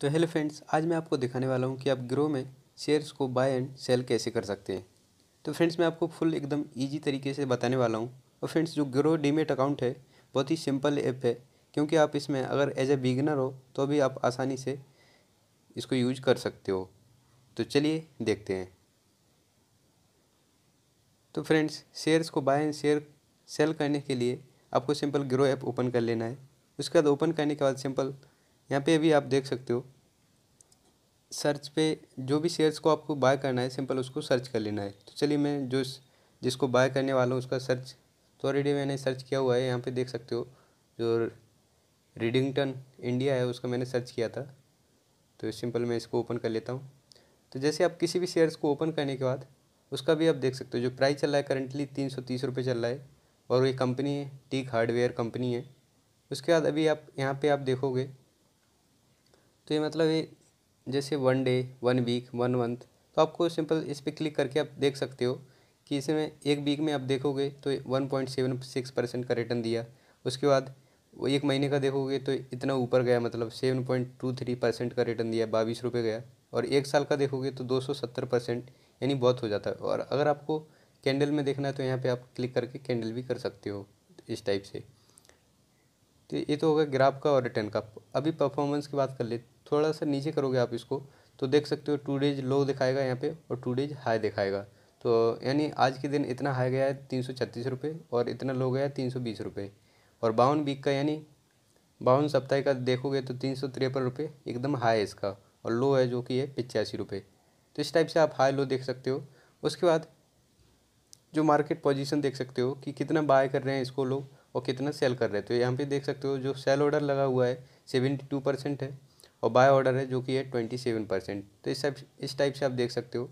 तो hello friends आज मैं आपको दिखाने वाला हूँ कि आप ग्रो में शेयर्स को बाय एंड सेल कैसे कर सकते हैं तो फ्रेंड्स मैं आपको फुल एकदम ईजी तरीके से बताने वाला हूँ और फ्रेंड्स जो ग्रो डीमेट अकाउंट है बहुत ही सिंपल ऐप है क्योंकि आप इसमें अगर एज ए बिगिनर हो तो भी आप आसानी से इसको यूज कर सकते हो तो चलिए देखते हैं तो फ्रेंड्स शेयर्स को बाय एंड शेयर सेल करने के लिए आपको सिंपल ग्रो ऐप ओपन कर लेना है उसके बाद ओपन करने के बाद सिंपल यहाँ पे अभी आप देख सकते हो सर्च पे जो भी शेयर्स को आपको बाय करना है सिंपल उसको सर्च कर लेना है तो चलिए मैं जो जिसको बाय करने वाला हूँ उसका सर्च तो ऑलरेडी मैंने सर्च किया हुआ है यहाँ पे देख सकते हो जो रिडिंगटन इंडिया है उसका मैंने सर्च किया था तो सिंपल मैं इसको ओपन कर लेता हूँ तो जैसे आप किसी भी शेयर्स को ओपन करने के बाद उसका भी आप देख सकते हो जो प्राइस चल रहा है करंटली तीन सौ तीस रुपये चल रहा है और ये कंपनी है टीक हार्डवेयर कंपनी है उसके बाद अभी आप यहाँ पे आप देखोगे तो ये मतलब ये जैसे one day one week one month तो आपको सिंपल इस पर क्लिक करके आप देख सकते हो कि इसमें एक वीक में आप देखोगे तो one point seven six percent का रिटर्न दिया उसके बाद वो एक महीने का देखोगे तो इतना ऊपर गया मतलब seven point two three percent का रिटर्न दिया बाईस रुपये गया और एक साल का देखोगे तो दो सौ सत्तर परसेंट यानी बहुत हो जाता है और अगर आपको कैंडल में देखना है तो यहाँ पर आप क्लिक करके कैंडल भी कर सकते हो इस टाइप से तो ये तो होगा ग्राफ का और रिटर्न का अभी परफॉर्मेंस की बात कर ले थोड़ा सा नीचे करोगे आप इसको तो देख सकते हो टू डेज लो दिखाएगा यहाँ पे और टू डेज हाई दिखाएगा तो यानी आज के दिन इतना हाई गया है तीन सौ छत्तीस रुपये और इतना लो गया है तीन सौ बीस रुपये और बावन वीक का यानी बावन सप्ताह का देखोगे तो तीन सौ तिरपन रुपये एकदम हाई है इसका और लो है जो कि है पिचासी रुपये तो इस टाइप से आप हाई लो देख सकते हो उसके बाद जो मार्केट पोजीशन देख सकते हो कि कितना बाय कर रहे हैं इसको लोग और कितना सेल कर रहे हैं तो यहाँ पे देख सकते हो जो सेल ऑर्डर लगा हुआ है सेवेंटी टू परसेंट है और बाय ऑर्डर है जो कि है ट्वेंटी सेवन परसेंट तो इस टाइप इस टाइप से आप देख सकते हो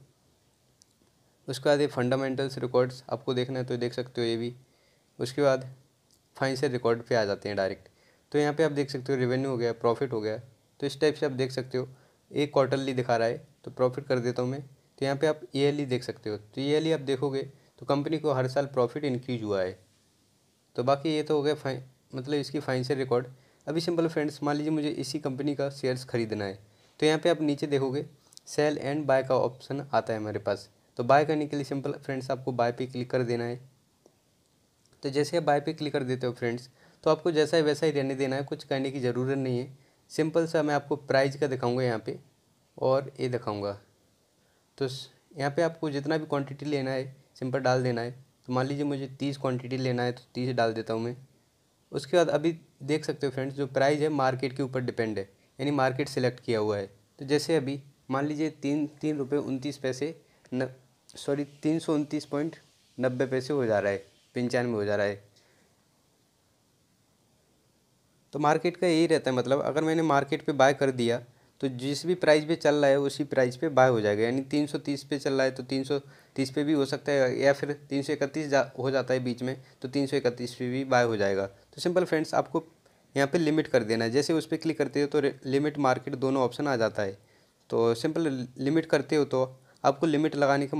उसके बाद ये फंडामेंटल्स रिकॉर्ड्स आपको देखना है तो देख सकते हो ये भी उसके बाद फाइनेंशियल रिकॉर्ड पे आ जाते हैं डायरेक्ट तो यहाँ पे आप देख सकते हो रेवेन्यू हो गया प्रॉफिट हो गया तो इस टाइप से आप देख सकते हो एक क्वार्टरली दिखा रहा है तो प्रॉफिट कर देता हूँ मैं तो यहाँ पे आप ईयरली देख सकते हो तो ईयरली आप देखोगे तो कंपनी को हर साल प्रॉफिट इंक्रीज हुआ है तो बाकी ये तो हो गया मतलब इसकी फाइनेंशियल रिकॉर्ड अभी सिंपल फ्रेंड्स मान लीजिए मुझे इसी कंपनी का शेयर्स खरीदना है तो यहाँ पे आप नीचे देखोगे सेल एंड बाय का ऑप्शन आता है हमारे पास तो बाय करने के लिए सिंपल फ्रेंड्स आपको बाय पे क्लिक कर देना है तो जैसे आप बाय पे क्लिक कर देते हो फ्रेंड्स तो आपको जैसा है वैसा ही रहने देना है कुछ करने की ज़रूरत नहीं है सिंपल सा मैं आपको प्राइज का दिखाऊँगा यहाँ पर और ये दिखाऊँगा तो यहाँ पर आपको जितना भी क्वान्टिटी लेना है सिंपल डाल देना है तो मान लीजिए मुझे तीस क्वान्टिटी लेना है तो तीस डाल देता हूँ मैं उसके बाद अभी देख सकते हो फ्रेंड्स जो प्राइस है मार्केट के ऊपर डिपेंड है यानी मार्केट सेलेक्ट किया हुआ है तो जैसे अभी मान लीजिए तीन तीन रुपये उनतीस पैसे न सॉरी तीन सौ उनतीस पॉइंट नब्बे पैसे हो जा रहा है पंचानवे हो जा रहा है तो मार्केट का यही रहता है मतलब अगर मैंने मार्केट पे बाय कर दिया तो जिस भी प्राइस पे चल रहा है उसी प्राइस पे बाय हो जाएगा यानी तीन सौ तीस पे चल रहा है तो तीन सौ तीस पे भी हो सकता है या फिर तीन सौ इकतीस जा हो जाता है बीच में तो तीन सौ इकतीस पे भी बाय हो जाएगा तो सिंपल फ्रेंड्स आपको यहाँ पे लिमिट कर देना है जैसे उस पर क्लिक करते हो तो लिमिट मार्केट दोनों ऑप्शन आ जाता है तो सिंपल लिमिट करते हो तो आपको लिमिट लगाने का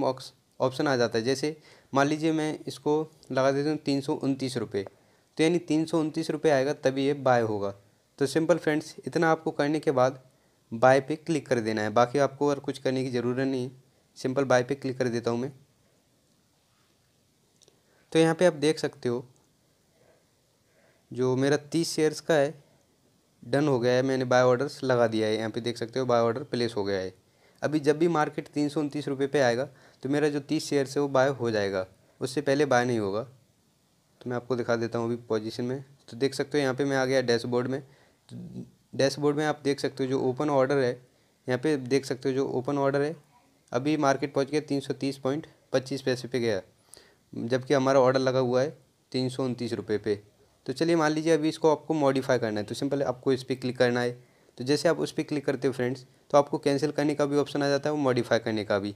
ऑप्शन आ जाता है जैसे मान लीजिए मैं इसको लगा देता हूँ तीन सौ उनतीस रुपये तो यानी तीन सौ उनतीस रुपये आएगा तभी ये बाय होगा तो सिंपल फ्रेंड्स इतना आपको करने के बाद बाय पे क्लिक कर देना है बाकी आपको और कुछ करने की ज़रूरत नहीं है सिंपल बाय पे क्लिक कर देता हूँ मैं तो यहाँ पे आप देख सकते हो जो मेरा तीस शेयर्स का है डन हो गया है मैंने बाय ऑर्डर्स लगा दिया है यहाँ पे देख सकते हो बाय ऑर्डर प्लेस हो गया है अभी जब भी मार्केट तीन सौ उनतीस रुपये पर आएगा तो मेरा जो तीस शेयर्स है वो बाय हो जाएगा उससे पहले बाय नहीं होगा तो मैं आपको दिखा देता हूँ अभी पोजीशन में तो देख सकते हो यहाँ पे मैं आ गया डैशबोर्ड में तो डैशबोर्ड में आप देख सकते हो जो ओपन ऑर्डर है यहाँ पर देख सकते हो जो ओपन ऑर्डर है अभी मार्केट पहुँच गया तीन सौ तीस पॉइंट पच्चीस पैसे पे गया जबकि हमारा ऑर्डर लगा हुआ है तीन सौ उनतीस रुपये पे तो चलिए मान लीजिए अभी इसको आपको मॉडिफाई करना है तो सिंपल आपको इस पर क्लिक करना है तो जैसे आप उस पर क्लिक करते हो फ्रेंड्स तो आपको कैंसिल करने का भी ऑप्शन आ जाता है वो मॉडिफाई करने का भी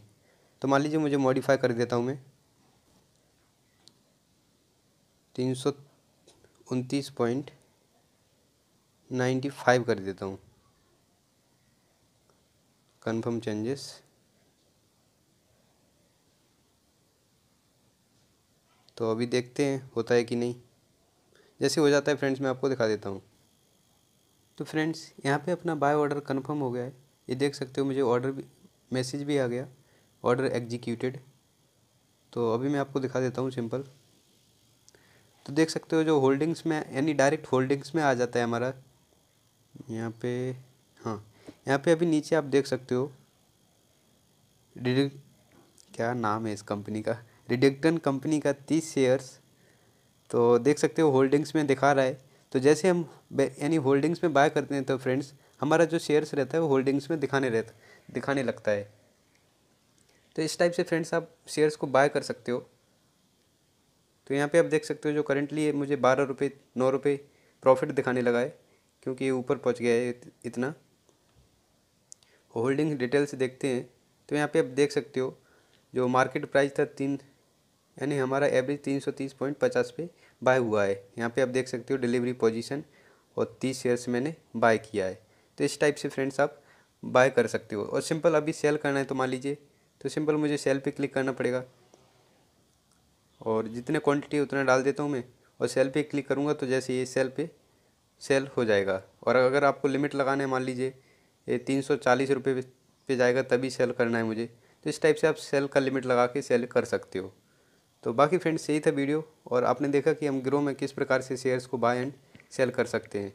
तो मान लीजिए मुझे मॉडिफाई कर देता हूँ मैं तीन सौ उनतीस पॉइंट नाइन्टी फाइव कर देता हूँ कन्फर्म चेंजेस तो अभी देखते हैं होता है कि नहीं जैसे हो जाता है फ्रेंड्स मैं आपको दिखा देता हूँ तो फ्रेंड्स यहाँ पे अपना बाय ऑर्डर कंफर्म हो गया है ये देख सकते हो मुझे ऑर्डर भी मैसेज भी आ गया ऑर्डर एग्जीक्यूटेड तो अभी मैं आपको दिखा देता हूँ सिंपल तो देख सकते हो जो होल्डिंग्स में यानी डायरेक्ट होल्डिंग्स में आ जाता है हमारा यहाँ पे हाँ यहाँ पे अभी नीचे आप देख सकते हो रिडिक क्या नाम है इस कंपनी का रिडिक्टन कंपनी का तीस शेयर्स तो देख सकते हो होल्डिंग्स में दिखा रहा है तो जैसे हम यानी होल्डिंग्स में बाय करते हैं तो फ्रेंड्स हमारा जो शेयर्स रहता है वो होल्डिंग्स में दिखाने रहता दिखाने लगता है तो इस टाइप से फ्रेंड्स आप शेयर्स को बाय कर सकते हो तो यहाँ पे आप देख सकते हो जो करेंटली मुझे बारह रुपये नौ रुपये प्रॉफिट दिखाने लगा है क्योंकि ये ऊपर पहुँच गया है इतना होल्डिंग डिटेल्स देखते हैं तो यहाँ पे आप देख सकते हो जो मार्केट प्राइस था तीन यानी हमारा एवरेज तीन सौ तीस पॉइंट पचास पे बाय हुआ है यहाँ पे आप देख सकते हो डिलीवरी पोजीशन और तीस शेयर्स मैंने बाय किया है तो इस टाइप से फ्रेंड्स आप बाय कर सकते हो और सिंपल अभी सेल करना है तो मान लीजिए तो सिंपल मुझे सेल पे क्लिक करना पड़ेगा और जितने क्वान्टिटी उतना डाल देता हूँ मैं और सेल पर क्लिक करूँगा तो जैसे ये सेल पर सेल हो जाएगा और अगर आपको लिमिट लगाना है मान लीजिए ये तीन सौ चालीस रुपये पे जाएगा तभी सेल करना है मुझे तो इस टाइप से आप सेल का लिमिट लगा के सेल कर सकते हो तो बाकी फ्रेंड्स यही था वीडियो और आपने देखा कि हम ग्रो में किस प्रकार से शेयर्स को बाय एंड सेल कर सकते हैं